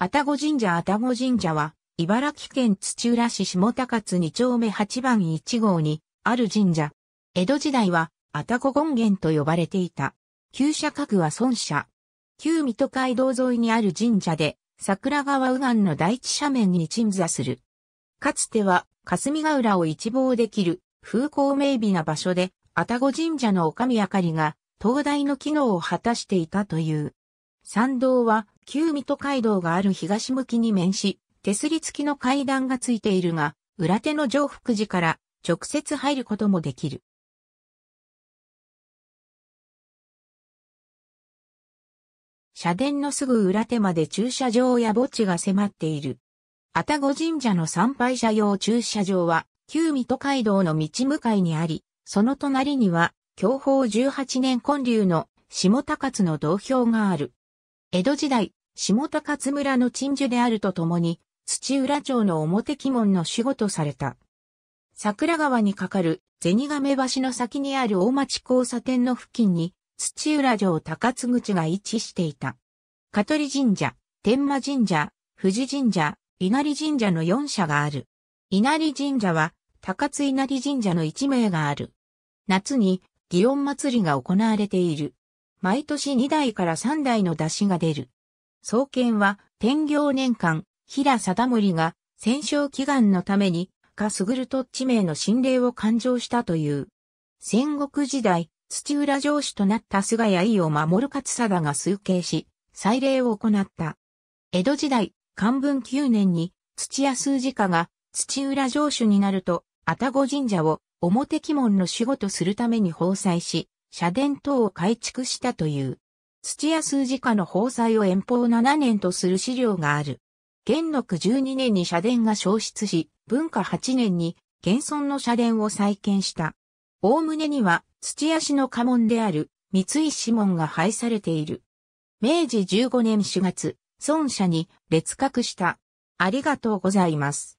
愛宕神社愛宕神社は、茨城県土浦市下高津2丁目8番1号に、ある神社。江戸時代は、愛宕権現と呼ばれていた。旧社格は孫社。旧水戸街道沿いにある神社で、桜川右岸の第一斜面に鎮座する。かつては、霞ヶ浦を一望できる、風光明媚な場所で、愛宕神社の女将明かりが、灯台の機能を果たしていたという。参道は、旧水戸街道がある東向きに面し、手すり付きの階段がついているが、裏手の上福寺から直接入ることもできる。社殿のすぐ裏手まで駐車場や墓地が迫っている。愛宕神社の参拝者用駐車場は、旧水戸街道の道向かいにあり、その隣には、享保18年建立の下高津の道標がある。江戸時代、下高津村の鎮守であるとともに、土浦町の表鬼門の守護とされた。桜川に架かる銭亀橋の先にある大町交差点の付近に、土浦城高津口が位置していた。香取神社、天満神社、富士神社、稲荷神社の4社がある。稲荷神社は、高津稲荷神社の1名がある。夏に、祇園祭りが行われている。毎年2代から3代の出汁が出る。創建は天行年間、平貞盛が戦勝祈願のために、かすぐると地名の心霊を勘定したという。戦国時代、土浦城主となった菅谷伊を守る勝貞が推計し、祭礼を行った。江戸時代、漢文9年に土屋数字家が土浦城主になると、愛宕神社を表鬼門の守護とするために奉祭し、社殿等を改築したという。土屋数字家の宝祭を遠方7年とする資料がある。元禄12年に社殿が消失し、文化8年に現存の社殿を再建した。むねには土屋氏の家紋である三井氏門が配されている。明治15年4月、孫社に列格した。ありがとうございます。